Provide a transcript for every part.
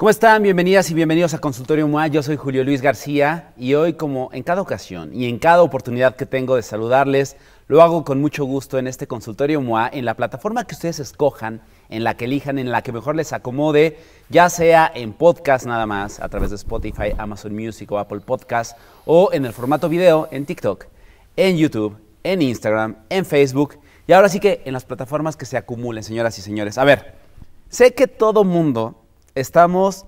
¿Cómo están? Bienvenidas y bienvenidos a Consultorio MOA. Yo soy Julio Luis García y hoy, como en cada ocasión y en cada oportunidad que tengo de saludarles, lo hago con mucho gusto en este Consultorio MOA, en la plataforma que ustedes escojan, en la que elijan, en la que mejor les acomode, ya sea en podcast nada más, a través de Spotify, Amazon Music o Apple Podcast, o en el formato video, en TikTok, en YouTube, en Instagram, en Facebook, y ahora sí que en las plataformas que se acumulen, señoras y señores. A ver, sé que todo mundo estamos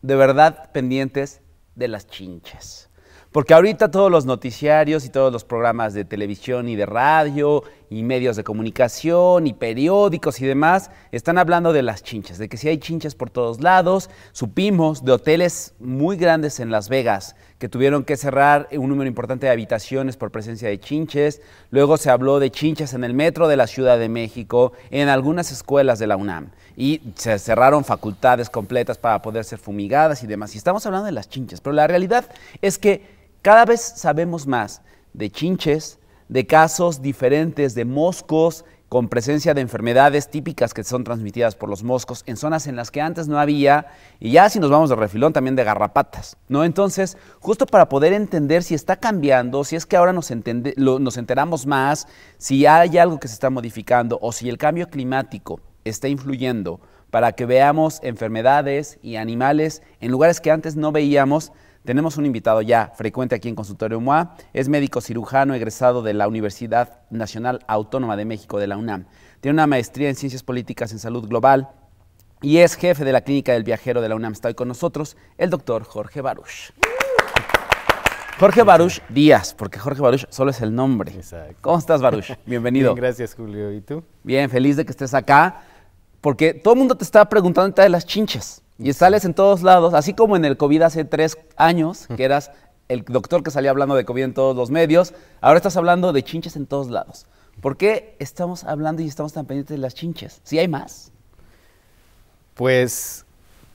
de verdad pendientes de las chinches. Porque ahorita todos los noticiarios y todos los programas de televisión y de radio y medios de comunicación y periódicos y demás están hablando de las chinches, de que si hay chinches por todos lados, supimos de hoteles muy grandes en Las Vegas que tuvieron que cerrar un número importante de habitaciones por presencia de chinches. Luego se habló de chinches en el metro de la Ciudad de México, en algunas escuelas de la UNAM. Y se cerraron facultades completas para poder ser fumigadas y demás. Y estamos hablando de las chinches, pero la realidad es que cada vez sabemos más de chinches, de casos diferentes de moscos con presencia de enfermedades típicas que son transmitidas por los moscos en zonas en las que antes no había, y ya si nos vamos de refilón también de garrapatas, ¿no? Entonces, justo para poder entender si está cambiando, si es que ahora nos, nos enteramos más, si hay algo que se está modificando o si el cambio climático está influyendo para que veamos enfermedades y animales en lugares que antes no veíamos, tenemos un invitado ya frecuente aquí en Consultorio MOA, es médico cirujano egresado de la Universidad Nacional Autónoma de México de la UNAM. Tiene una maestría en Ciencias Políticas en Salud Global y es jefe de la Clínica del Viajero de la UNAM. Está hoy con nosotros el doctor Jorge Baruch. Jorge Baruch Díaz, porque Jorge Baruch solo es el nombre. Exacto. ¿Cómo estás, Baruch? Bienvenido. gracias, Julio. ¿Y tú? Bien, feliz de que estés acá, porque todo el mundo te está preguntando de las chinches. Y sales en todos lados, así como en el COVID hace tres años, que eras el doctor que salía hablando de COVID en todos los medios, ahora estás hablando de chinches en todos lados. ¿Por qué estamos hablando y estamos tan pendientes de las chinches? Si hay más? Pues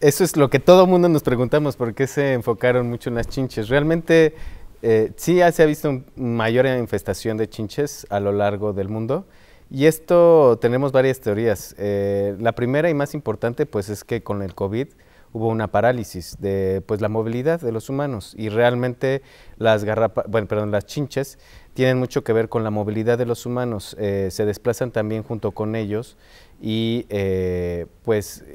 eso es lo que todo mundo nos preguntamos, ¿por qué se enfocaron mucho en las chinches? Realmente eh, sí ya se ha visto mayor infestación de chinches a lo largo del mundo. Y esto tenemos varias teorías. Eh, la primera y más importante pues es que con el COVID hubo una parálisis de pues, la movilidad de los humanos y realmente las garrapas, bueno, las chinches tienen mucho que ver con la movilidad de los humanos, eh, se desplazan también junto con ellos y eh, pues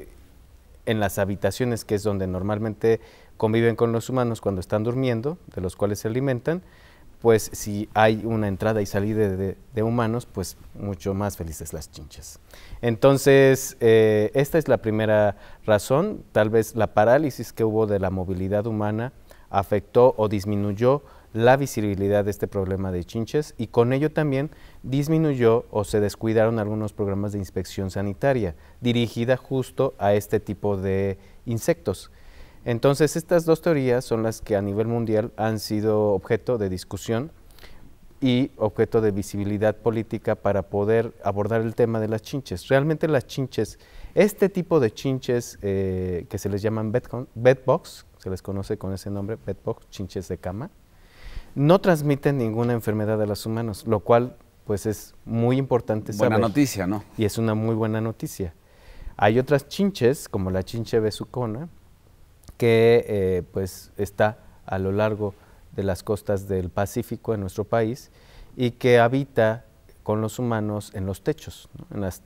en las habitaciones que es donde normalmente conviven con los humanos cuando están durmiendo, de los cuales se alimentan, pues si hay una entrada y salida de, humanos, pues mucho más felices las chinches. Entonces, eh, esta es la primera razón, tal vez la parálisis que hubo de la movilidad humana afectó o disminuyó la visibilidad de este problema de chinches y con ello también disminuyó o se descuidaron algunos programas de inspección sanitaria dirigida justo a este tipo de insectos. Entonces, estas dos teorías son las que a nivel mundial han sido objeto de discusión y objeto de visibilidad política para poder abordar el tema de las chinches. Realmente las chinches, este tipo de chinches eh, que se les llaman bedbox, se les conoce con ese nombre, bedbox, chinches de cama, no transmiten ninguna enfermedad a los humanos, lo cual pues es muy importante saber. Buena noticia, ¿no? Y es una muy buena noticia. Hay otras chinches, como la chinche besucona, que eh, pues está a lo largo de las costas del Pacífico en nuestro país y que habita con los humanos en los techos, en, las,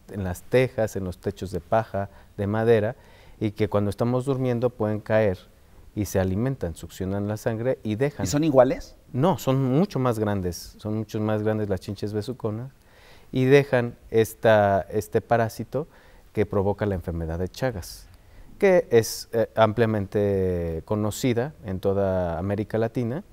tejas, en los techos de paja, de madera, y que cuando estamos durmiendo pueden caer y se alimentan, succionan la sangre y dejan. ¿Y son iguales? No, son mucho más grandes, son mucho más grandes las chinches besuconas y dejan esta, este parásito que provoca la enfermedad de Chagas que es eh, ampliamente conocida en toda América Latina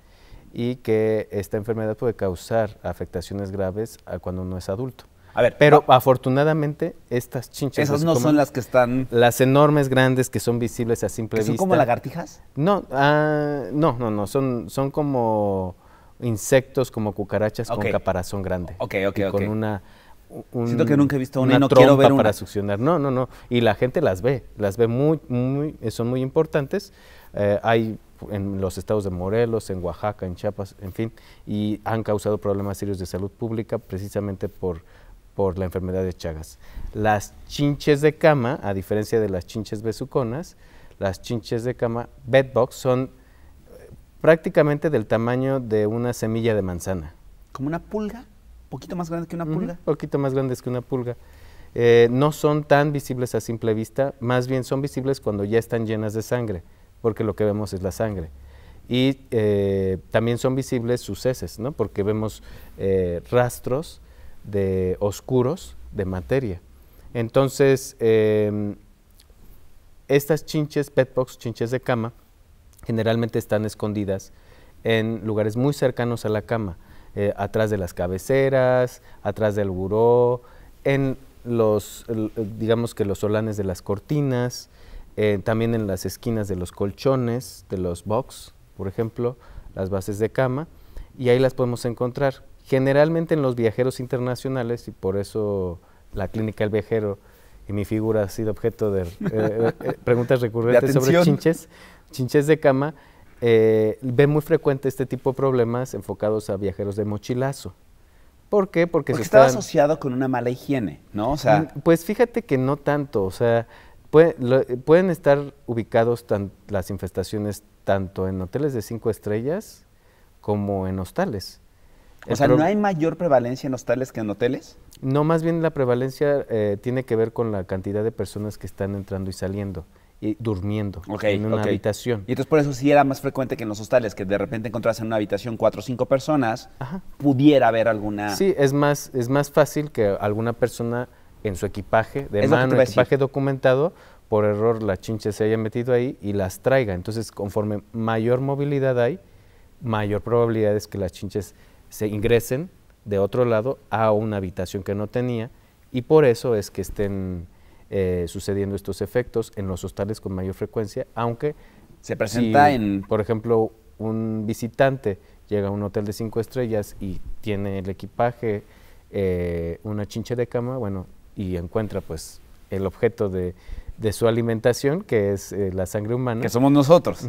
y que esta enfermedad puede causar afectaciones graves a cuando uno es adulto. A ver, pero afortunadamente estas chinches esas no son las que están las enormes grandes que son visibles a simple vista. ¿Son como lagartijas? No, ah, no, no, no, son como insectos como cucarachas con caparazón grande. Ok, ok, y Con una Siento que nunca he visto una, no para succionar. No, no, no. Y la gente las ve, las ve muy, muy, son muy importantes. Eh, hay en los estados de Morelos, en Oaxaca, en Chiapas, en fin, y han causado problemas serios de salud pública precisamente por, por la enfermedad de Chagas. Las chinches de cama, a diferencia de las chinches besuconas, las chinches de cama bedbox son eh, prácticamente del tamaño de una semilla de manzana. ¿Como una pulga? poquito más grandes que una pulga. Un poquito más grandes que una pulga. no son tan visibles a simple vista, más bien son visibles cuando ya están llenas de sangre, porque lo que vemos es la sangre. Y eh, también son visibles sus heces, ¿no? porque vemos eh, rastros de oscuros de materia. Entonces, em, estas chinches, petbox, chinches de cama, generalmente están escondidas en lugares muy cercanos a la cama. Eh, atrás de las cabeceras, atrás del buró, en los, digamos que los solanes de las cortinas, eh, también en las esquinas de los colchones, de los box, por ejemplo, las bases de cama, y ahí las podemos encontrar. Generalmente en los viajeros internacionales, y por eso la clínica El viajero y mi figura ha sido objeto de eh, preguntas recurrentes sobre chinches, chinches de cama, eh, ve muy frecuente este tipo de problemas enfocados a viajeros de mochilazo. ¿Por qué? Porque, está asociado con una mala higiene, ¿no? Mm, pues fíjate que no tanto, o sea, pueden estar ubicados las infestaciones tanto en hoteles de cinco estrellas como en hostales. O sea, ¿no hay mayor prevalencia en hostales que en hoteles? No, más bien la prevalencia eh, tiene que ver con la cantidad de personas que están entrando y saliendo durmiendo en una habitación. Y entonces por eso sí era más frecuente que en los hostales, que de repente encontrasen en una habitación cuatro o cinco personas, pudiera haber alguna... Sí, es más, es más fácil que alguna persona en su equipaje de en mano, equipaje documentado, por error la chinche se haya metido ahí y las traiga. Entonces, conforme mayor movilidad hay, mayor probabilidad es que las chinches se ingresen de otro lado a una habitación que no tenía y por eso es que estén eh, sucediendo estos efectos en los hostales con mayor frecuencia, aunque... Se presenta en... Por ejemplo, un visitante llega a un hotel de cinco estrellas y tiene el equipaje, eh, una chinche de cama, bueno, y encuentra pues el objeto de, su alimentación, que es eh, la sangre humana. Que somos nosotros.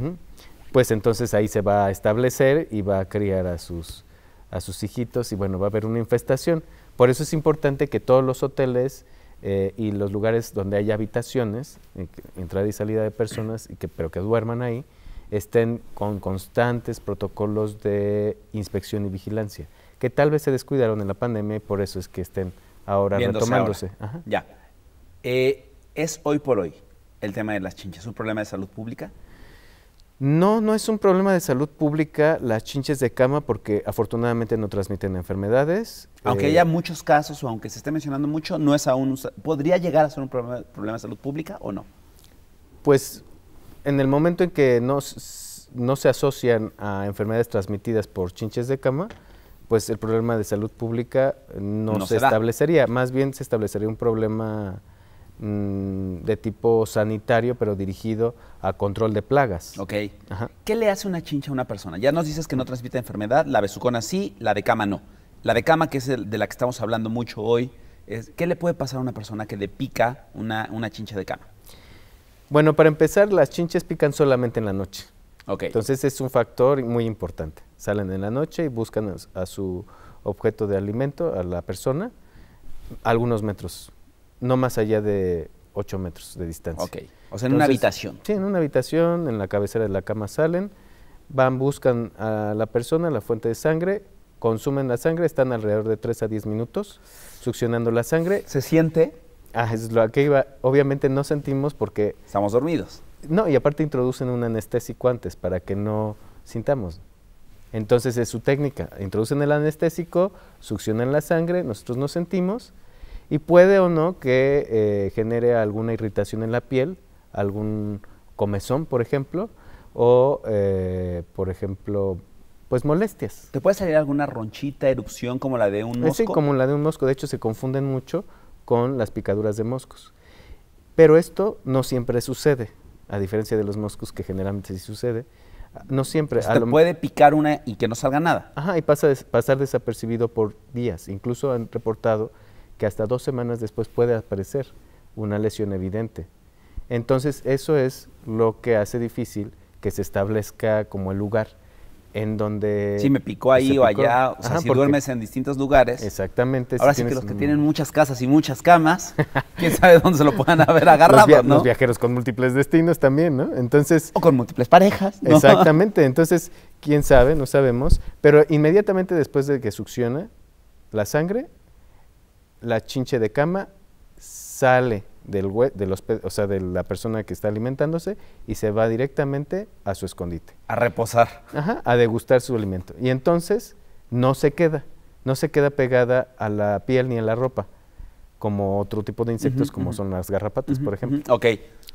Pues entonces ahí se va a establecer y va a criar a sus, a sus hijitos y bueno, va a haber una infestación. Por eso es importante que todos los hoteles eh, y los lugares donde haya habitaciones, entrada y salida de personas, pero que duerman ahí, estén con constantes protocolos de inspección y vigilancia, que tal vez se descuidaron en la pandemia y por eso es que estén ahora retomándose. Ya. Eh, es hoy por hoy el tema de las chinchas, un problema de salud pública. No, no es un problema de salud pública las chinches de cama porque afortunadamente no transmiten enfermedades. Aunque eh, haya muchos casos o aunque se esté mencionando mucho, no es aún podría llegar a ser un problema, de salud pública o no. Pues en el momento en que no, se asocian a enfermedades transmitidas por chinches de cama, pues el problema de salud pública no, se establecería, más bien se establecería un problema Mm, de tipo sanitario, pero dirigido a control de plagas. Ok. ¿Qué le hace una chincha a una persona? Ya nos dices que no transmite enfermedad, la besucona sí, la de cama no. La de cama, que es de la que estamos hablando mucho hoy, ¿qué le puede pasar a una persona que le pica una, una chincha de cama? Bueno, para empezar, las chinches pican solamente en la noche. Ok. Entonces es un factor muy importante. Salen en la noche y buscan a su objeto de alimento, a la persona, algunos metros no más allá de 8 metros de distancia. Ok, o sea, en una habitación. Sí, en una habitación, en la cabecera de la cama salen, van, buscan a la persona, la fuente de sangre, consumen la sangre, están alrededor de 3 a 10 minutos succionando la sangre. ¿Se siente? Ah, es lo que iba. Obviamente no sentimos porque... Estamos dormidos. No, y aparte introducen un anestésico antes para que no sintamos. Entonces es su técnica. Introducen el anestésico, succionan la sangre, nosotros no sentimos y puede o no que eh, genere alguna irritación en la piel, algún comezón, por ejemplo, o, eh, por ejemplo, pues molestias. ¿Te puede salir alguna ronchita, erupción como la de un eh, mosco? Sí, como la de un mosco. De hecho, se confunden mucho con las picaduras de moscos. Pero esto no siempre sucede, a diferencia de los moscos que generalmente sí sucede. No siempre. puede picar una y que no salga nada. Ajá, y pasa pasar desapercibido por días. Incluso han reportado hasta dos semanas después puede aparecer una lesión evidente. Entonces, eso es lo que hace difícil que se establezca como el lugar en donde... Si me picó ahí o allá, o sea, si en distintos lugares. Exactamente. Ahora sí que los que tienen muchas casas y muchas camas, quién sabe dónde se lo puedan haber agarrado, los ¿no? Los viajeros con múltiples destinos también, ¿no? Entonces... O con múltiples parejas. Exactamente, entonces, quién sabe, no sabemos, pero inmediatamente después de que succiona la sangre, la chinche de cama sale del, los o sea, de la persona que está alimentándose y se va directamente a su escondite. A reposar. Ajá, a degustar su alimento. Y entonces no se queda, no se queda pegada a la piel ni a la ropa, como otro tipo de insectos, como son las garrapatas, por ejemplo. Ok.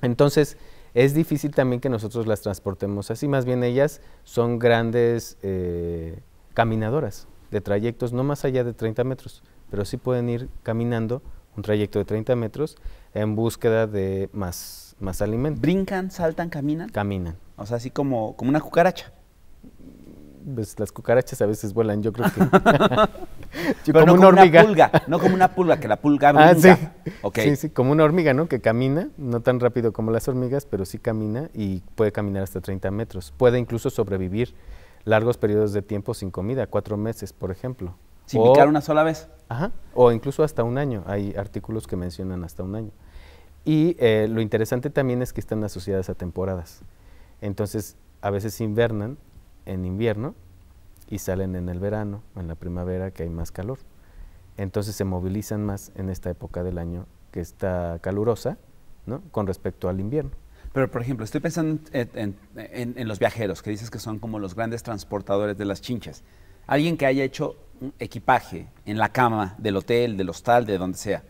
Entonces, es difícil también que nosotros las transportemos así, más bien ellas son grandes eh, caminadoras de trayectos no más allá de 30 metros pero sí pueden ir caminando un trayecto de 30 metros en búsqueda de más, más alimento. ¿Brincan, saltan, caminan? Caminan. O sea, así como, como una cucaracha. Pues las cucarachas a veces vuelan, yo creo que. no como una, pulga, no como una pulga, que la pulga ah, brinca. sí. sí, como una hormiga, ¿no? Que camina, no tan rápido como las hormigas, pero sí camina y puede caminar hasta 30 metros. Puede incluso sobrevivir largos periodos de tiempo sin comida, cuatro meses, por ejemplo. ¿Sin picar una sola vez? o incluso hasta un año. Hay artículos que mencionan hasta un año. Y eh, lo interesante también es que están asociadas a temporadas. Entonces, a veces invernan en invierno y salen en el verano en la primavera que hay más calor. Entonces se movilizan más en esta época del año que está calurosa ¿no? con respecto al invierno. Pero, por ejemplo, estoy pensando en, en, los viajeros, que dices que son como los grandes transportadores de las chinches alguien que haya hecho un equipaje en la cama del hotel, del hostal, de donde sea,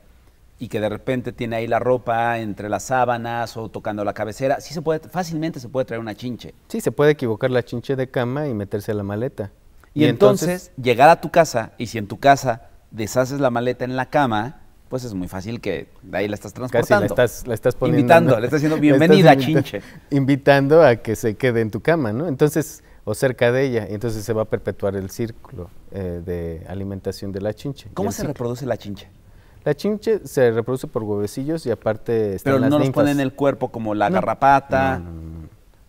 y que de repente tiene ahí la ropa entre las sábanas o tocando la cabecera, sí se puede, fácilmente se puede traer una chinche. Sí, se puede equivocar la chinche de cama y meterse a la maleta. Y, entonces, llegar a tu casa, y si en tu casa deshaces la maleta en la cama, pues es muy fácil que de ahí la estás transportando. Casi la estás, poniendo. Invitando, le estás diciendo bienvenida, chinche. Invitando a que se quede en tu cama, ¿no? Entonces, o cerca de ella. y Entonces se va a perpetuar el círculo eh, de alimentación de la chinche. ¿Cómo se reproduce la chinche? La chinche se reproduce por huevecillos y aparte están Pero no los pone en el cuerpo como la garrapata.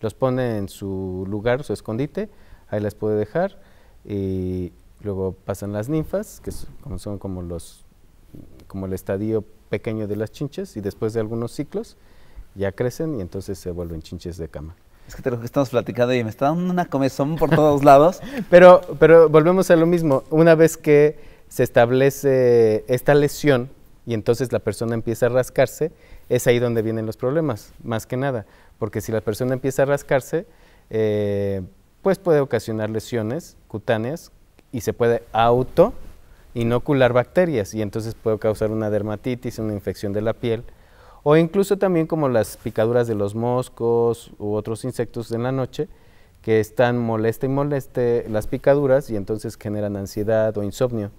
los pone en su lugar, su escondite, ahí las puede dejar y luego pasan las ninfas, que son como los como el estadio pequeño de las chinches y después de algunos ciclos ya crecen y entonces se vuelven chinches de cama es que te lo que estamos platicando y me está dando una comezón por todos lados. pero, pero volvemos a lo mismo. Una vez que se establece esta lesión y entonces la persona empieza a rascarse, es ahí donde vienen los problemas, más que nada. Porque si la persona empieza a rascarse, eh, pues puede ocasionar lesiones cutáneas y se puede auto inocular bacterias y entonces puede causar una dermatitis, una infección de la piel o incluso también como las picaduras de los moscos u otros insectos en la noche que están molesta y moleste las picaduras y entonces generan ansiedad o insomnio,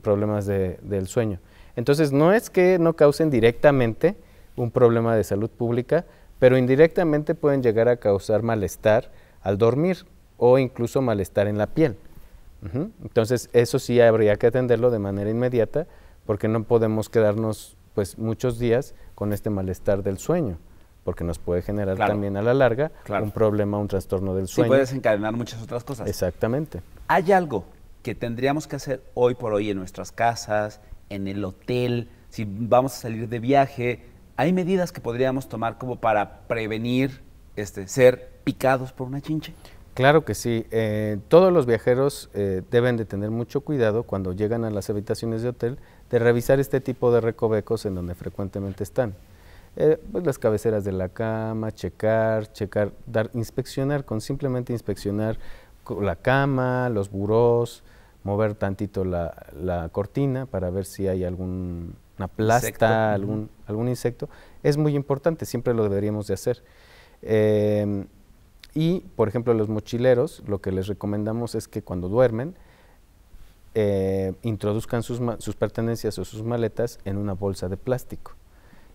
problemas de, del sueño. Entonces no es que no causen directamente un problema de salud pública, pero indirectamente pueden llegar a causar malestar al dormir o incluso malestar en la piel. Entonces eso sí habría que atenderlo de manera inmediata porque no podemos quedarnos pues muchos días con este malestar del sueño, porque nos puede generar también a la larga un problema, un trastorno del sueño. Sí, puede desencadenar muchas otras cosas. Exactamente. Hay algo que tendríamos que hacer hoy por hoy en nuestras casas, en el hotel, si vamos a salir de viaje. ¿Hay medidas que podríamos tomar como para prevenir este, ser picados por una chinche? Claro que sí. Eh, todos los viajeros eh, deben de tener mucho cuidado cuando llegan a las habitaciones de hotel de revisar este tipo de recovecos en donde frecuentemente están. Eh, pues las cabeceras de la cama, checar, checar, dar, inspeccionar, con simplemente inspeccionar la cama, los burós, mover tantito la, cortina para ver si hay alguna plasta, algún, algún insecto. Es muy importante, siempre lo deberíamos de hacer. Eh, y, por ejemplo, los mochileros, lo que les recomendamos es que cuando duermen, eh, introduzcan sus, pertenencias o sus maletas en una bolsa de plástico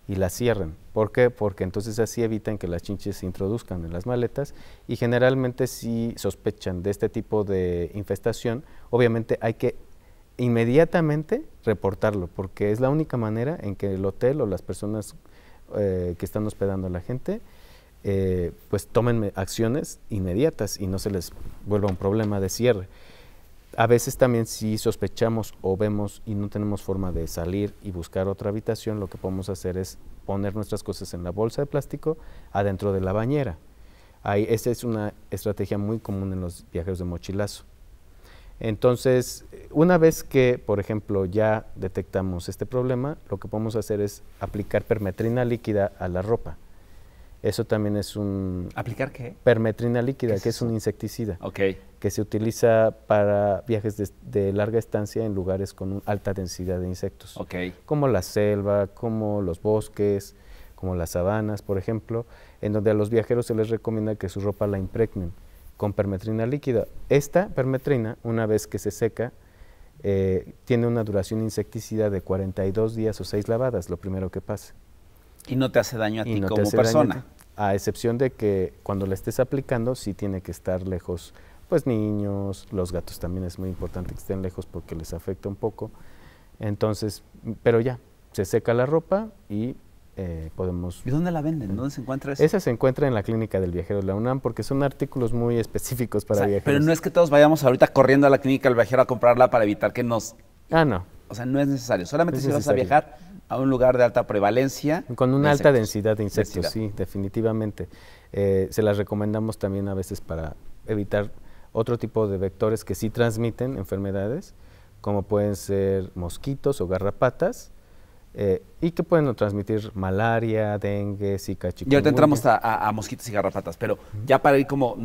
y la cierren. ¿Por qué? Porque entonces así evitan que las chinches se introduzcan en las maletas y generalmente si sospechan de este tipo de infestación, obviamente hay que inmediatamente reportarlo, porque es la única manera en que el hotel o las personas eh, que están hospedando a la gente eh, pues tomen acciones inmediatas y no se les vuelva un problema de cierre. A veces también si sospechamos o vemos y no tenemos forma de salir y buscar otra habitación, lo que podemos hacer es poner nuestras cosas en la bolsa de plástico adentro de la bañera. Ahí, esa es una estrategia muy común en los viajeros de mochilazo. Entonces, una vez que, por ejemplo, ya detectamos este problema, lo que podemos hacer es aplicar permetrina líquida a la ropa. Eso también es un... ¿Aplicar qué? Permetrina líquida, que es, un insecticida. Ok. Que se utiliza para viajes de, larga estancia en lugares con alta densidad de insectos. Ok. Como la selva, como los bosques, como las sabanas, por ejemplo, en donde a los viajeros se les recomienda que su ropa la impregnen con permetrina líquida. Esta permetrina, una vez que se seca, eh, tiene una duración insecticida de 42 días o 6 lavadas, lo primero que pasa. Y no te hace daño a ti como persona. A, excepción de que cuando la estés aplicando sí tiene que estar lejos, pues niños, los gatos también es muy importante que estén lejos porque les afecta un poco. Entonces, pero ya, se seca la ropa y eh, podemos... ¿Y dónde la venden? Eh, ¿Dónde se encuentra eso? Esa se encuentra en la clínica del viajero de la UNAM porque son artículos muy específicos para viajeros. Pero no es que todos vayamos ahorita corriendo a la clínica del viajero a comprarla para evitar que nos... Ah, no. O sea, no es necesario. Solamente si vas a viajar a un lugar de alta prevalencia. Con una alta densidad de insectos, sí, definitivamente. Eh, se las recomendamos también a veces para evitar otro tipo de vectores que sí transmiten enfermedades, como pueden ser mosquitos o garrapatas, eh, y que pueden transmitir malaria, dengue, zika, chikungunya. Ya entramos a, mosquitos y garrapatas, pero ya para ir como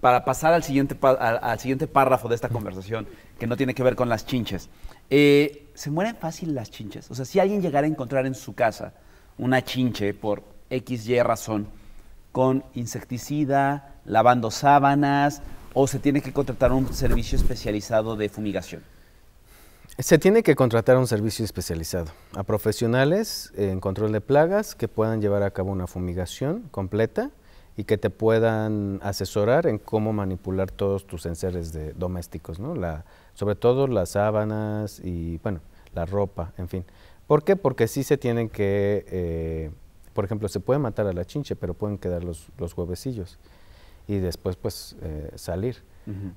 para pasar al siguiente, al, siguiente párrafo de esta conversación, que no tiene que ver con las chinches. Eh, se mueren fácil las chinches. O sea, si alguien llegara a encontrar en su casa una chinche por X, Y razón, con insecticida, lavando sábanas, o se tiene que contratar un servicio especializado de fumigación. Se tiene que contratar un servicio especializado a profesionales en control de plagas que puedan llevar a cabo una fumigación completa y que te puedan asesorar en cómo manipular todos tus enseres de, domésticos, ¿no? sobre todo las sábanas y, bueno, la ropa, en fin. ¿Por qué? Porque sí se tienen que, eh, por ejemplo, se puede matar a la chinche, pero pueden quedar los, los huevecillos y después pues eh, salir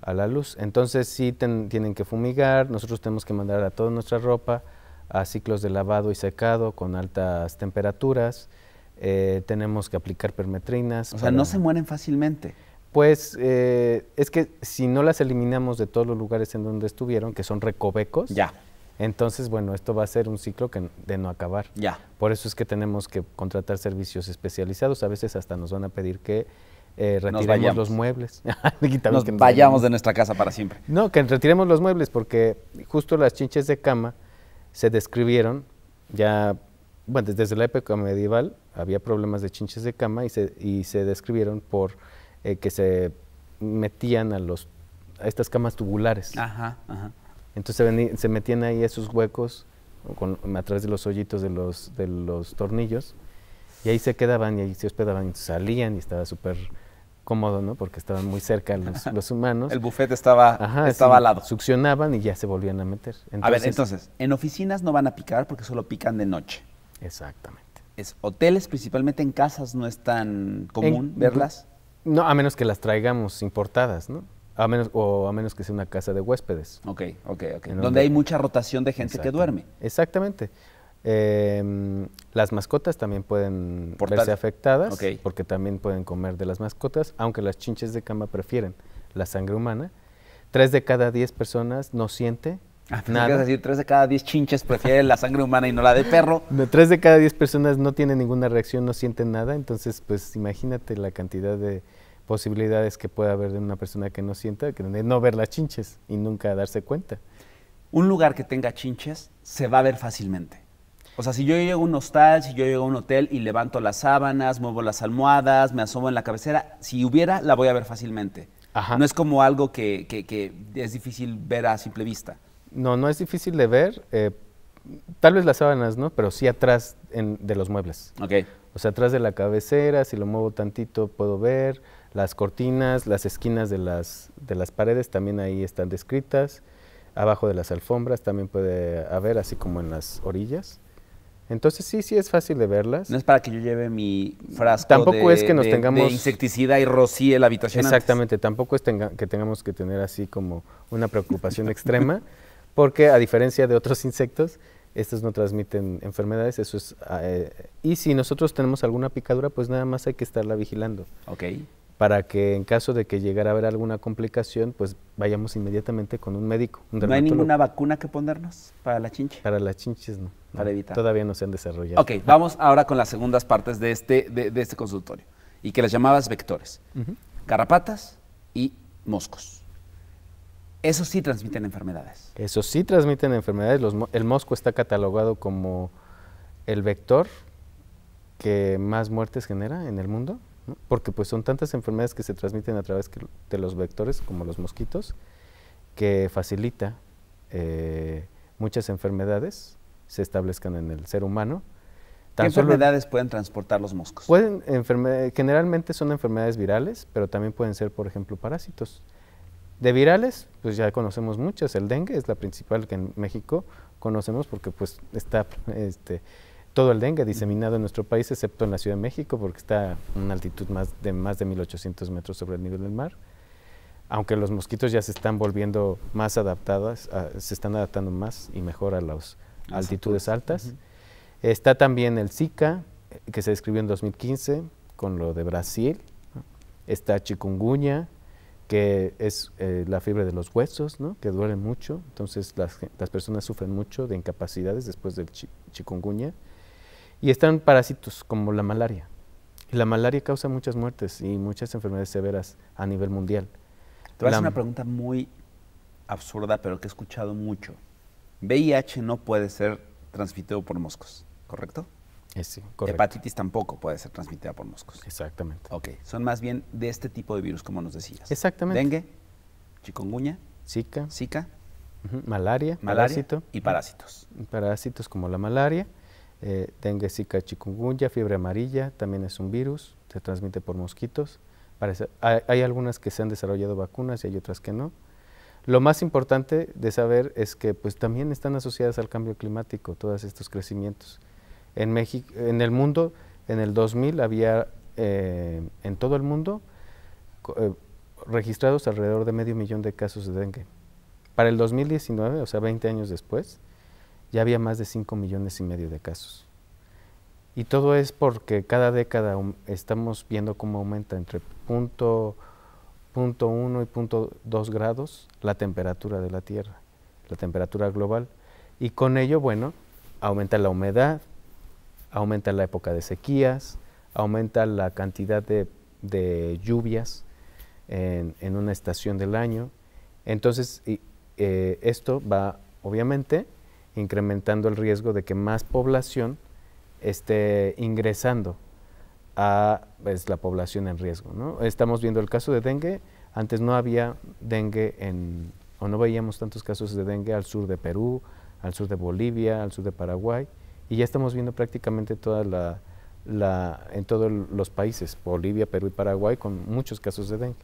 a la luz. Entonces sí tienen que fumigar, nosotros tenemos que mandar a toda nuestra ropa a ciclos de lavado y secado con altas temperaturas, eh, tenemos que aplicar permetrinas. O sea, no se mueren fácilmente pues eh, es que si no las eliminamos de todos los lugares en donde estuvieron, que son recovecos, ya. entonces, bueno, esto va a ser un ciclo que, de no acabar. Ya. Por eso es que tenemos que contratar servicios especializados. A veces hasta nos van a pedir que eh, retiremos los muebles. nos, que nos vayamos de nuestra casa para siempre. No, que retiremos los muebles, porque justo las chinches de cama se describieron ya, bueno, desde la época medieval había problemas de chinches de cama y se, y se describieron por eh, que se metían a, los, a estas camas tubulares. Ajá, ajá. Entonces se, metían ahí esos huecos a través de los hoyitos de los, de los tornillos y ahí se quedaban y ahí se hospedaban, y salían y estaba súper cómodo, ¿no? Porque estaban muy cerca los, los humanos. El bufete estaba, estaba al lado. Succionaban y ya se volvían a meter. a ver, entonces, en oficinas no van a picar porque solo pican de noche. Exactamente. Es hoteles, principalmente en casas, no es tan común verlas. No, a menos que las traigamos importadas, ¿no? A menos, o a menos que sea una casa de huéspedes. Ok, ok, ok. Donde, hay mucha rotación de gente que duerme. Exactamente. Em, las mascotas también pueden verse afectadas, porque también pueden comer de las mascotas, aunque las chinches de cama prefieren la sangre humana. Tres de cada diez personas no siente Ah, pues, Decir, tres de cada diez chinches prefieren la sangre humana y no la de perro. tres de cada diez personas no tienen ninguna reacción, no sienten nada, entonces pues imagínate la cantidad de posibilidades que puede haber de una persona que no sienta, que de no ver las chinches y nunca darse cuenta. Un lugar que tenga chinches se va a ver fácilmente. O sea, si yo llego a un hostal, si yo llego a un hotel y levanto las sábanas, muevo las almohadas, me asomo en la cabecera, si hubiera, la voy a ver fácilmente. No es como algo que es difícil ver a simple vista. No, no es difícil de ver. Eh, tal vez las sábanas, ¿no? Pero sí atrás de los muebles. Ok. O sea, atrás de la cabecera, si lo muevo tantito puedo ver. Las cortinas, las esquinas de las, de las paredes también ahí están descritas. Abajo de las alfombras también puede haber, así como en las orillas. Entonces sí, sí es fácil de verlas. No es para que yo lleve mi frasco tampoco de, es que nos tengamos... insecticida y rocíe la habitación. Exactamente, tampoco es que tengamos que tener así como una preocupación extrema porque a diferencia de otros insectos, estos no transmiten enfermedades, eso es... Ah, eh, y si nosotros tenemos alguna picadura, pues nada más hay que estarla vigilando. Ok. Para que en caso de que llegara a haber alguna complicación, pues vayamos inmediatamente con un médico. ¿No hay ninguna vacuna que ponernos para la chinche? Para las chinches no. Para evitar. Todavía no se han desarrollado. Ok, vamos ahora con las segundas partes de este, de, este consultorio y que las llamabas vectores. carapatas y moscos. Esos sí transmiten enfermedades. Eso sí transmiten enfermedades. el mosco está catalogado como el vector que más muertes genera en el mundo, porque pues son tantas enfermedades que se transmiten a través de los vectores, como los mosquitos, que facilita eh, muchas enfermedades se establezcan en el ser humano. ¿Qué enfermedades pueden transportar los moscos? generalmente son enfermedades virales, pero también pueden ser, por ejemplo, parásitos. De virales, pues ya conocemos muchas. El dengue es la principal que en México conocemos porque pues está este, todo el dengue diseminado en nuestro país, excepto en la Ciudad de México, porque está a una altitud más de más de 1800 metros sobre el nivel del mar. Aunque los mosquitos ya se están volviendo más adaptados, se están adaptando más y mejor a las altitudes altas. Está también el Zika, que se describió en 2015 con lo de Brasil. Está chikungunya, que es eh, la fiebre de los huesos, ¿no? que duele mucho, entonces las, personas sufren mucho de incapacidades después del chikungunya, y están parásitos como la malaria. Y la malaria causa muchas muertes y muchas enfermedades severas a nivel mundial. Te voy a hacer una pregunta muy absurda, pero que he escuchado mucho. VIH no puede ser transmitido por moscos, ¿correcto? Sí, Hepatitis tampoco puede ser transmitida por moscos. Exactamente. Ok, son más bien de este tipo de virus, como nos decías. Exactamente. Dengue, chikungunya, Zika, Zika, malaria, malaria, Y parásitos. Parásitos como la malaria, eh, dengue, Zika, chikungunya, fiebre amarilla, también es un virus, se transmite por mosquitos. hay, hay, algunas que se han desarrollado vacunas y hay otras que no. Lo más importante de saber es que pues, también están asociadas al cambio climático todos estos crecimientos. En, México, en el mundo, en el 2000 había eh, en todo el mundo eh, registrados alrededor de medio millón de casos de dengue. Para el 2019, o sea, 20 años después, ya había más de 5 millones y medio de casos. Y todo es porque cada década um, estamos viendo cómo aumenta entre punto, punto uno y punto dos grados la temperatura de la Tierra, la temperatura global. Y con ello, bueno, aumenta la humedad, aumenta la época de sequías, aumenta la cantidad de, lluvias en, una estación del año. Entonces, eh, esto va, obviamente, incrementando el riesgo de que más población esté ingresando a pues, la población en riesgo. ¿no? Estamos viendo el caso de dengue. Antes no había dengue en, o no veíamos tantos casos de dengue al sur de Perú, al sur de Bolivia, al sur de Paraguay y ya estamos viendo prácticamente toda la, en todos los países, Bolivia, Perú y Paraguay, con muchos casos de dengue.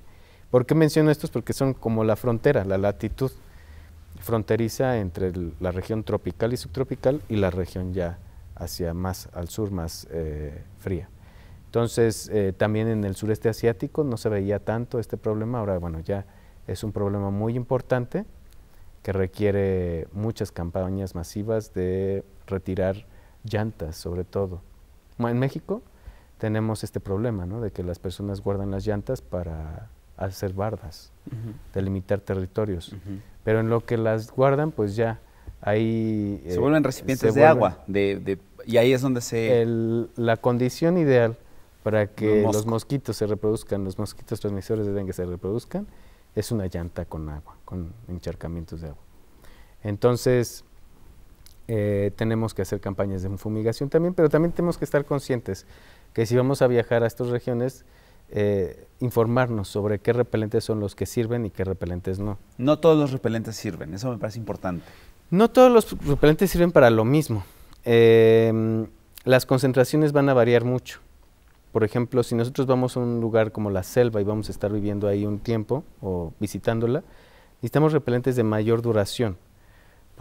¿Por qué menciono estos? Porque son como la frontera, la latitud fronteriza entre la región tropical y subtropical y la región ya hacia más al sur, más eh, fría. Entonces, eh, también en el sureste asiático no se veía tanto este problema, ahora bueno, ya es un problema muy importante que requiere muchas campañas masivas de retirar llantas sobre todo. En México tenemos este problema, ¿no? De que las personas guardan las llantas para hacer bardas, delimitar territorios. Pero en lo que las guardan, pues ya hay Se eh, vuelven recipientes de agua, y ahí es donde se... la condición ideal para que los mosquitos se reproduzcan, los mosquitos transmisores de dengue se reproduzcan, es una llanta con agua, con encharcamientos de agua. Entonces, eh, tenemos que hacer campañas de fumigación también, pero también tenemos que estar conscientes que si vamos a viajar a estas regiones, eh, informarnos sobre qué repelentes son los que sirven y qué repelentes no. No todos los repelentes sirven, eso me parece importante. No todos los repelentes sirven para lo mismo. Em, las concentraciones van a variar mucho. Por ejemplo, si nosotros vamos a un lugar como la selva y vamos a estar viviendo ahí un tiempo o visitándola, necesitamos repelentes de mayor duración.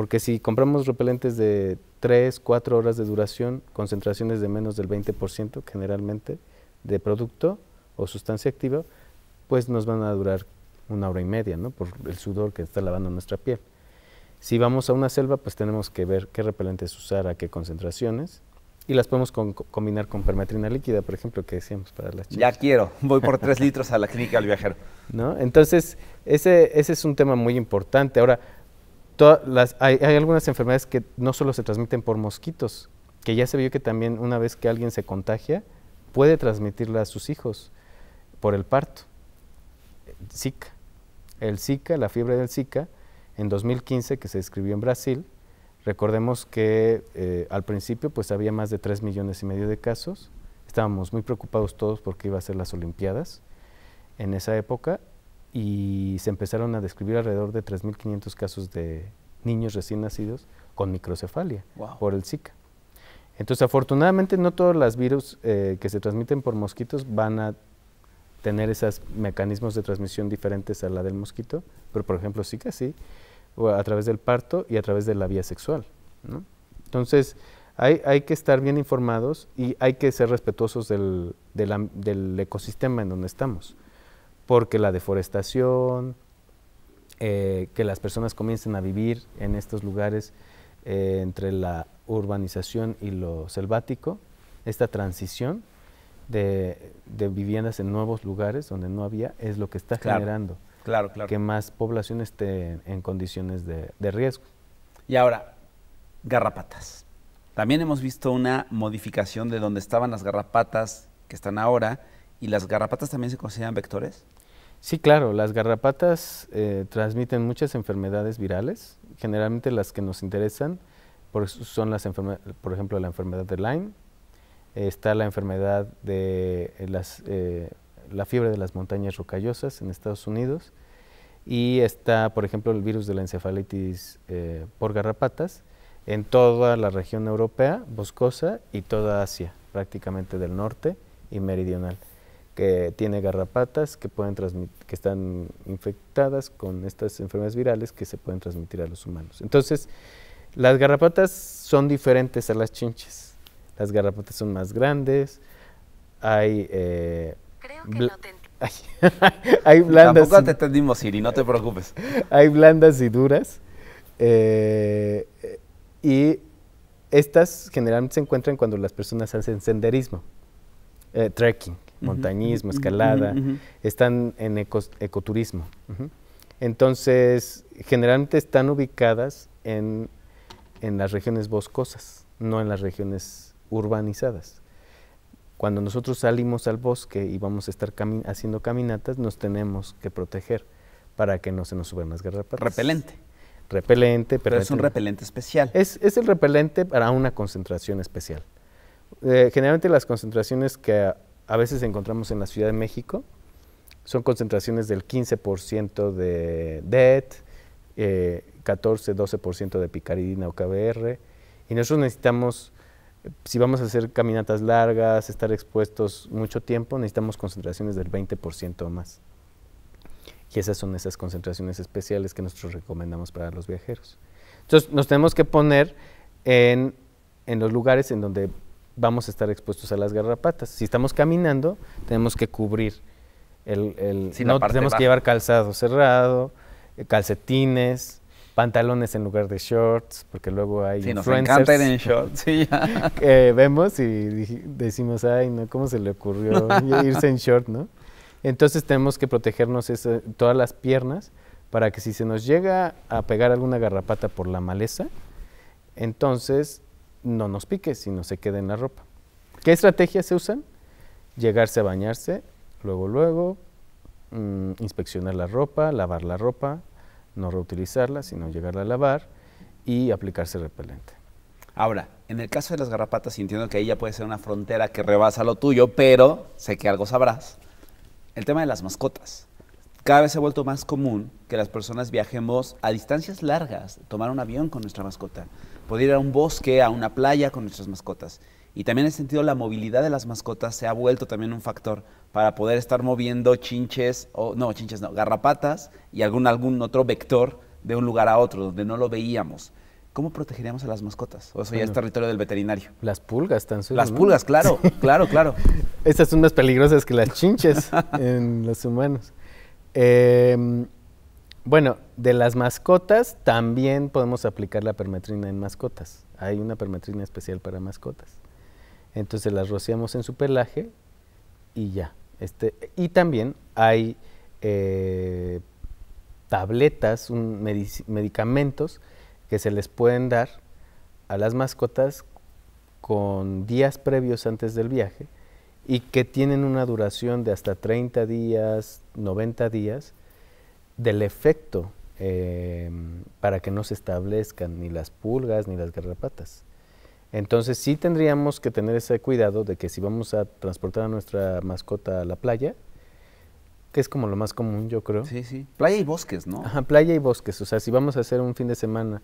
Porque si compramos repelentes de 3, 4 horas de duración, concentraciones de menos del 20% generalmente de producto o sustancia activa, pues nos van a durar una hora y media, ¿no? Por el sudor que está lavando nuestra piel. Si vamos a una selva, pues tenemos que ver qué repelentes usar, a qué concentraciones, y las podemos combinar con permetrina líquida, por ejemplo, que decíamos para las chicas. Ya quiero, voy por tres litros a la clínica del viajero. ¿No? Entonces, ese, ese es un tema muy importante. Ahora, hay, algunas enfermedades que no solo se transmiten por mosquitos, que ya se vio que también una vez que alguien se contagia, puede transmitirla a sus hijos por el parto. Zika. El Zika, la fiebre del Zika, en 2015 que se describió en Brasil, recordemos que eh, al principio pues había más de 3 millones y medio de casos, estábamos muy preocupados todos porque iba a ser las Olimpiadas en esa época y se empezaron a describir alrededor de 3.500 casos de niños recién nacidos con microcefalia por el Zika. Entonces, afortunadamente, no todos los virus eh, que se transmiten por mosquitos van a tener esos mecanismos de transmisión diferentes a la del mosquito, pero por ejemplo, Zika sí, o a través del parto y a través de la vía sexual. Entonces, hay, hay, que estar bien informados y hay que ser respetuosos del ecosistema en donde estamos porque la deforestación, eh, que las personas comiencen a vivir en estos lugares eh, entre la urbanización y lo selvático, esta transición de, viviendas en nuevos lugares donde no había es lo que está generando que más población esté en condiciones de riesgo. Y ahora, garrapatas. También hemos visto una modificación de donde estaban las garrapatas que están ahora, y las garrapatas también se consideran vectores. Sí, claro, las garrapatas eh, transmiten muchas enfermedades virales, generalmente las que nos interesan por, son las por ejemplo la enfermedad de Lyme, está la enfermedad de eh, eh, la fiebre de las montañas rocallosas en Estados Unidos y está por ejemplo el virus de la encefalitis por garrapatas en toda la región europea, boscosa y toda Asia, prácticamente del norte y meridional que tiene garrapatas que, pueden que están infectadas con estas enfermedades virales que se pueden transmitir a los humanos. Entonces, las garrapatas son diferentes a las chinches. Las garrapatas son más grandes, hay... Eh, Creo que no te hay blandas. Tampoco te entendimos, Siri, no te preocupes. Hay blandas y duras. Eh, y estas generalmente se encuentran cuando las personas hacen senderismo, eh, trekking, montañismo, escalada, están en ecoturismo. Entonces, generalmente están ubicadas en, en, las regiones boscosas, no en las regiones urbanizadas. Cuando nosotros salimos al bosque y vamos a estar haciendo caminatas, nos tenemos que proteger para que no se nos suban más garrapatas. Repelente. Repelente, pero... es un repelente especial. Es, el repelente para una concentración especial. Eh, generalmente las concentraciones que a veces encontramos en la Ciudad de México, son concentraciones del 15% de DET, 14-12% eh, de picaridina o KBR, y nosotros necesitamos, si vamos a hacer caminatas largas, estar expuestos mucho tiempo, necesitamos concentraciones del 20% o más. Y esas son esas concentraciones especiales que nosotros recomendamos para los viajeros. Entonces nos tenemos que poner en, en los lugares en donde vamos a estar expuestos a las garrapatas. Si estamos caminando, tenemos que cubrir el, el no tenemos que llevar calzado cerrado, eh, calcetines, pantalones en lugar de shorts, porque luego hay sí, Nos encanta ir en shorts, sí, vemos y decimos, ay, no, ¿cómo se le ocurrió irse en short, no? Entonces tenemos que protegernos todas las piernas para que si se nos llega a pegar alguna garrapata por la maleza, entonces no nos pique, sino se quede en la ropa. ¿Qué estrategias se usan? Llegarse a bañarse, luego, luego, mm, inspeccionar la ropa, lavar la ropa, no reutilizarla, sino llegarla a lavar y aplicarse repelente. Ahora, en el caso de las garrapatas, entiendo que ahí ya puede ser una frontera que rebasa lo tuyo, pero sé que algo sabrás. El tema de las mascotas cada vez se ha vuelto más común que las personas viajemos a distancias largas, tomar un avión con nuestra mascota, poder ir a un bosque, a una playa con nuestras mascotas. Y también en ese sentido la movilidad de las mascotas se ha vuelto también un factor para poder estar moviendo chinches, o no, chinches no, garrapatas y algún, algún otro vector de un lugar a otro donde no lo veíamos. ¿Cómo protegeríamos a las mascotas? O eso ya es territorio del veterinario. Las pulgas tan Las pulgas, claro, claro, claro. Estas son más peligrosas que las chinches en los humanos. Eh, bueno, de las mascotas también podemos aplicar la permetrina en mascotas. Hay una permetrina especial para mascotas. Entonces las rociamos en su pelaje y ya. Este, y también hay eh, tabletas, medicamentos que se les pueden dar a las mascotas con días previos antes del viaje y que tienen una duración de hasta 30 días, 90 días, del efecto em, para que no se establezcan ni las pulgas ni las garrapatas. Entonces sí tendríamos que tener ese cuidado de que si vamos a transportar a nuestra mascota a la playa, que es como lo más común, yo creo. Sí, sí. Playa y bosques, ¿no? Ajá, playa y bosques. O sea, si vamos a hacer un fin de semana,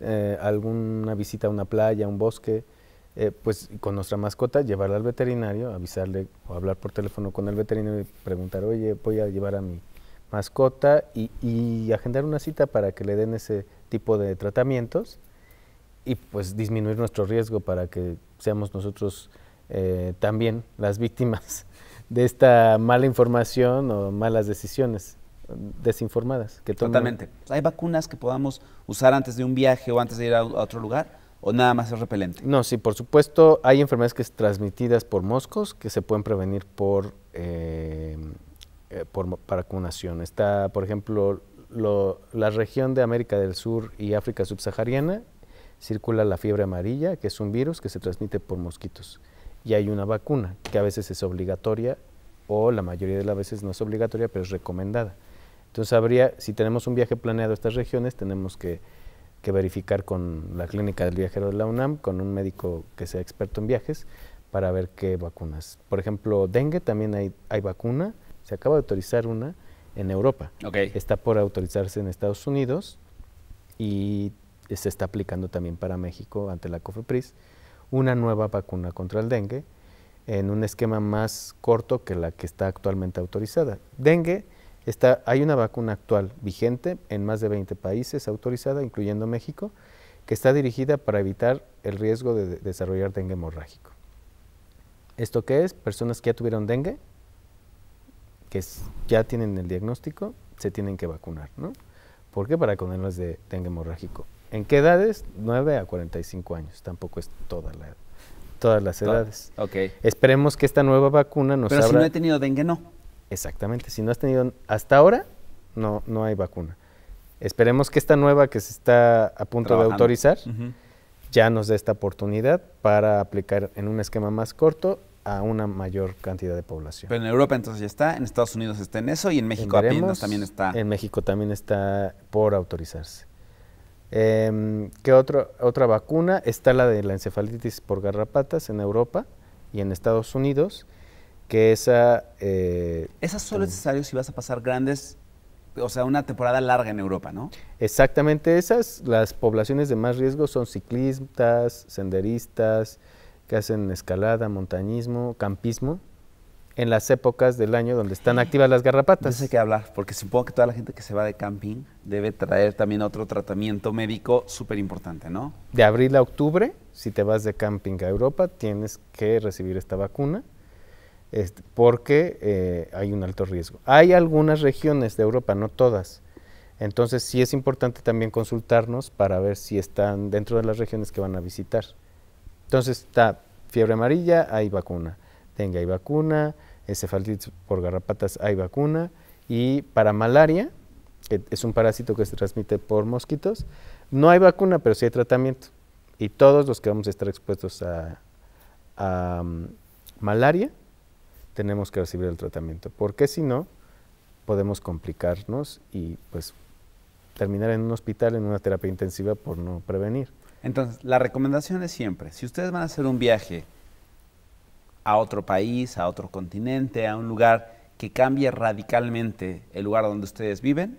eh, alguna visita a una playa, un bosque, eh, pues con nuestra mascota llevarla al veterinario, avisarle o hablar por teléfono con el veterinario y preguntar, oye, voy a llevar a mi mascota y, agendar una cita para que le den ese tipo de tratamientos y pues disminuir nuestro riesgo para que seamos nosotros eh, también las víctimas de esta mala información o malas decisiones desinformadas. Que Totalmente. ¿Hay vacunas que podamos usar antes de un viaje o antes de ir a otro lugar? o nada más es repelente? No, sí, por supuesto, hay enfermedades que es transmitidas por moscos que se pueden prevenir por, eh, eh, por vacunación. Está, por ejemplo, la región de América del Sur y África subsahariana circula la fiebre amarilla, que es un virus que se transmite por mosquitos. Y hay una vacuna que a veces es obligatoria o la mayoría de las veces no es obligatoria, pero es recomendada. Entonces habría, si tenemos un viaje planeado a estas regiones, tenemos que que verificar con la clínica del viajero de la UNAM, con un médico que sea experto en viajes, para ver qué vacunas. Por ejemplo, dengue también hay, hay vacuna, se acaba de autorizar una en Europa. Está por autorizarse en Estados Unidos y se está aplicando también para México ante la COFEPRIS una nueva vacuna contra el dengue en un esquema más corto que la que está actualmente autorizada. Dengue hay una vacuna actual vigente en más de 20 países autorizada, incluyendo México, que está dirigida para evitar el riesgo de, desarrollar dengue hemorrágico. ¿Esto qué es? Personas que ya tuvieron dengue, que ya tienen el diagnóstico, se tienen que vacunar, ¿no? ¿Por qué? Para condenas de dengue hemorrágico. ¿En qué edades? 9 a 45 años, tampoco es toda la, todas las edades. ok Esperemos que esta nueva vacuna nos Pero si no he tenido dengue, no. Exactamente, si no has tenido hasta ahora, no, no hay vacuna. Esperemos que esta nueva que se está a punto de autorizar ya nos dé esta oportunidad para aplicar en un esquema más corto a una mayor cantidad de población. Pero en Europa entonces ya está, en Estados Unidos está en eso y en México también está. En México también está por autorizarse. Em, ¿Qué otra vacuna? Está la de la encefalitis por garrapatas en Europa y en Estados Unidos que esa... Eh, solo si vas a pasar grandes, o sea, una temporada larga en Europa, ¿no? Exactamente, esas, las poblaciones de más riesgo son ciclistas, senderistas, que hacen escalada, montañismo, campismo, en las épocas del año donde están activas las garrapatas. No sé hablar, porque supongo que toda la gente que se va de camping debe traer también otro tratamiento médico súper importante, ¿no? De abril a octubre, si te vas de camping a Europa, tienes que recibir esta vacuna este, porque eh, hay un alto riesgo. Hay algunas regiones de Europa, no todas. Entonces sí es importante también consultarnos para ver si están dentro de las regiones que van a visitar. Entonces está fiebre amarilla, hay vacuna. Tenga, hay vacuna, Encefalitis por garrapatas hay vacuna y para malaria, que eh, es un parásito que se transmite por mosquitos, no hay vacuna, pero sí hay tratamiento. Y todos los que vamos a estar expuestos a, mm, malaria tenemos que recibir el tratamiento, porque si no, podemos complicarnos y pues terminar en un hospital, en una terapia intensiva por no prevenir. Entonces, la recomendación es siempre, si ustedes van a hacer un viaje a otro país, a otro continente, a un lugar que cambie radicalmente el lugar donde ustedes viven,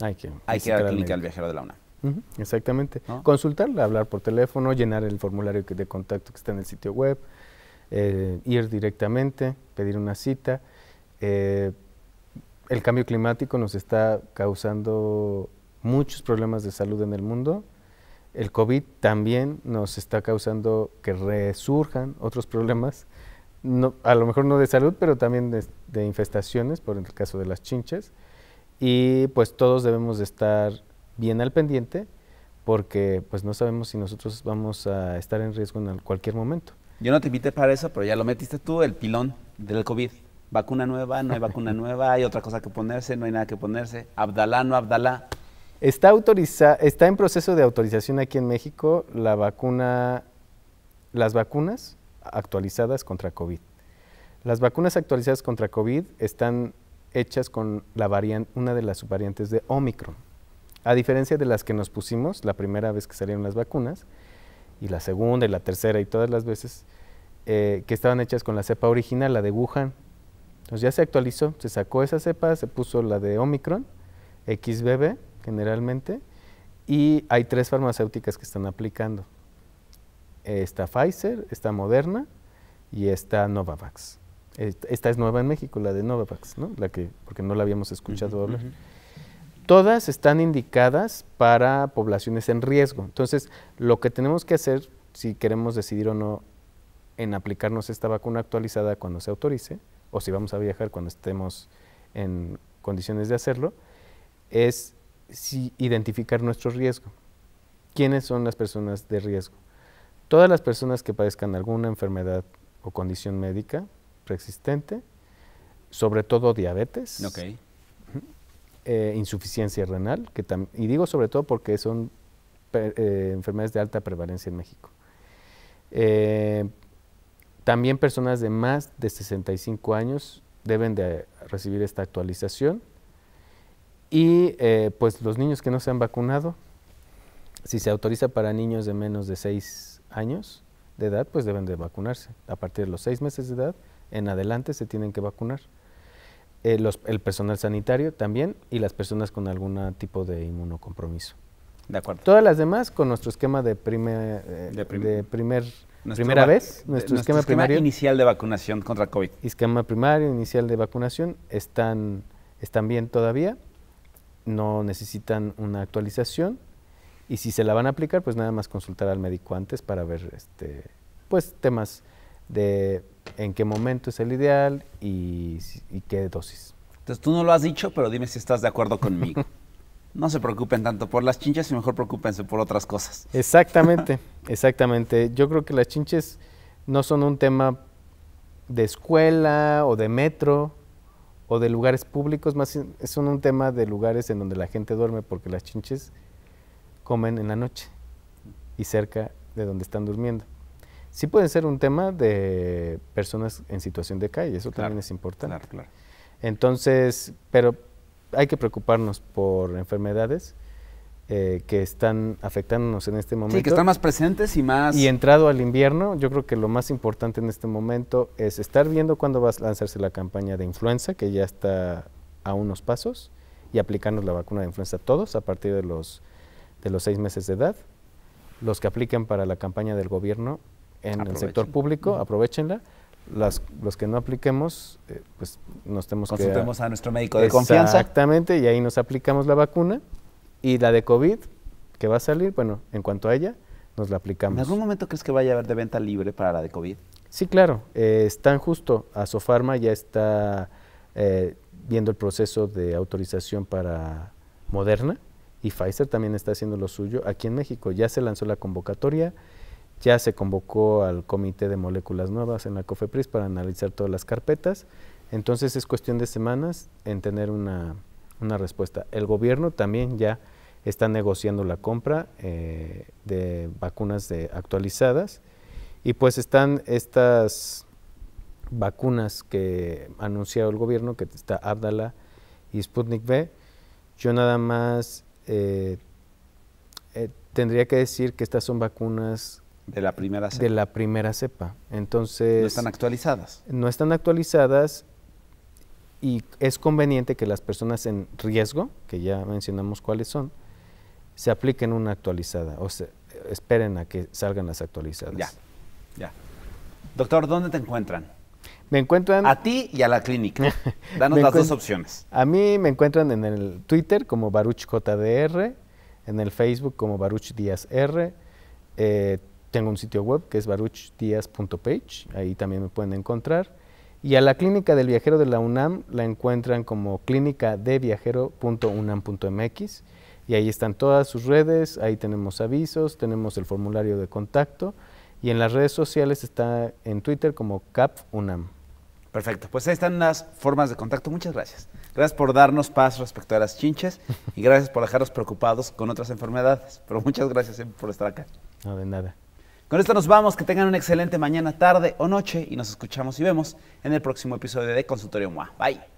hay que, hay que ir al viajero de la UNAM. exactamente. consultarle hablar por teléfono, llenar el formulario de contacto que está en el sitio web, eh, ir directamente, pedir una cita. Eh, el cambio climático nos está causando muchos problemas de salud en el mundo. El COVID también nos está causando que resurjan otros problemas, a lo mejor no de salud, pero también de, de, infestaciones, por el caso de las chinches. Y pues todos debemos de estar bien al pendiente porque pues no sabemos si nosotros vamos a estar en riesgo en cualquier momento. Yo no te invité para eso, pero ya lo metiste tú, el pilón del COVID. Vacuna nueva, no hay vacuna nueva, hay otra cosa que ponerse, no hay nada que ponerse. Abdalá, no Abdalá. Está, autoriza está en proceso de autorización aquí en México la vacuna, las vacunas actualizadas contra COVID. Las vacunas actualizadas contra COVID están hechas con la una de las subvariantes de Omicron. A diferencia de las que nos pusimos la primera vez que salieron las vacunas, y la segunda y la tercera y todas las veces eh, que estaban hechas con la cepa original, la de Wuhan. Entonces ya se actualizó, se sacó esa cepa, se puso la de Omicron, XBB generalmente, y hay tres farmacéuticas que están aplicando. Está Pfizer, está Moderna y está Novavax. Esta es nueva en México, la de Novavax, La que, porque no la habíamos escuchado hablar. Todas están indicadas para poblaciones en riesgo. Entonces, lo que tenemos que hacer si queremos decidir o no en aplicarnos esta vacuna actualizada cuando se autorice, o si vamos a viajar cuando estemos en condiciones de hacerlo, es identificar nuestro riesgo. ¿Quiénes son las personas de riesgo? Todas las personas que padezcan alguna enfermedad o condición médica preexistente, sobre todo diabetes, eh, insuficiencia renal, que y digo sobre todo porque son eh, enfermedades de alta prevalencia en México. Eh, también personas de más de 65 años deben de recibir esta actualización. Y pues los niños que no se han vacunado, si se autoriza para niños de menos de 6 años de edad, pues deben de vacunarse. A partir de los 6 meses de edad en adelante se tienen que vacunar. Eh, el personal sanitario también y las personas con algún tipo de inmunocompromiso. De acuerdo. Todas las demás con nuestro esquema de, eh, primer, primera vez, nuestro, esquema, esquema, primario. inicial de vacunación contra COVID. Esquema primario, inicial de vacunación, están, están bien todavía, no necesitan una actualización y si se la van a aplicar, pues nada más consultar al médico antes para ver este, pues temas de en qué momento es el ideal y, qué dosis. Entonces tú no lo has dicho, pero dime si estás de acuerdo conmigo. no se preocupen tanto por las chinches y mejor preocupense por otras cosas. Exactamente, exactamente. Yo creo que las chinches no son un tema de escuela o de metro o de lugares públicos, más son un tema de lugares en donde la gente duerme porque las chinches comen en la noche y cerca de donde están durmiendo sí pueden ser un tema de personas en situación de calle, eso también es importante. Claro, claro. Entonces, pero hay que preocuparnos por enfermedades eh, que están afectándonos en este momento. Sí, que están más presentes y más... Y entrado al invierno, yo creo que lo más importante en este momento es estar viendo cuándo va a lanzarse la campaña de influenza, que ya está a unos pasos, y aplicarnos la vacuna de influenza a todos a partir de los, de los seis meses de edad. Los que apliquen para la campaña del gobierno en el sector público, aprovechenla. Las, los que no apliquemos, eh, pues nos tenemos que... Consultemos a nuestro médico de confianza. Exactamente, y ahí nos aplicamos la vacuna. Y la de COVID, que va a salir, bueno, en cuanto a ella, nos la aplicamos. ¿En algún momento crees que vaya a haber de venta libre para la de COVID? Sí, claro. Eh, están justo, Asofarma ya está eh, viendo el proceso de autorización para Moderna y Pfizer también está haciendo lo suyo aquí en México. Ya se lanzó la convocatoria, ya se convocó al Comité de Moléculas Nuevas en la COFEPRIS para analizar todas las carpetas. Entonces es cuestión de semanas en tener una, respuesta. El gobierno también ya está negociando la compra eh, de vacunas actualizadas y pues están estas vacunas que anunciado el gobierno, que está Abdala y Sputnik V. Yo nada más eh, eh, tendría que decir que estas son vacunas de la primera cepa. De la primera cepa. Entonces. No están actualizadas. No están actualizadas y es conveniente que las personas en riesgo, que ya mencionamos cuáles son, se apliquen una actualizada o esperen a que salgan las actualizadas. Ya, ya. Doctor, ¿dónde te encuentran? Me encuentran... A ti y a la clínica. Danos las dos opciones. A mí me encuentran en el Twitter como BaruchJDR, en el Facebook como Baruch Díaz R, eh, tengo un sitio web que es baruchdias.page, ahí también me pueden encontrar. Y a la clínica del viajero de la UNAM la encuentran como clínica viajero.unam.mx y ahí están todas sus redes, ahí tenemos avisos, tenemos el formulario de contacto y en las redes sociales está en Twitter como CapUNAM. Perfecto, pues ahí están las formas de contacto. Muchas gracias. Gracias por darnos paz respecto a las chinches y gracias por dejarnos preocupados con otras enfermedades. Pero muchas gracias eh, por estar acá. No, de nada. Con esto nos vamos, que tengan una excelente mañana, tarde o noche y nos escuchamos y vemos en el próximo episodio de Consultorio MOA. Bye.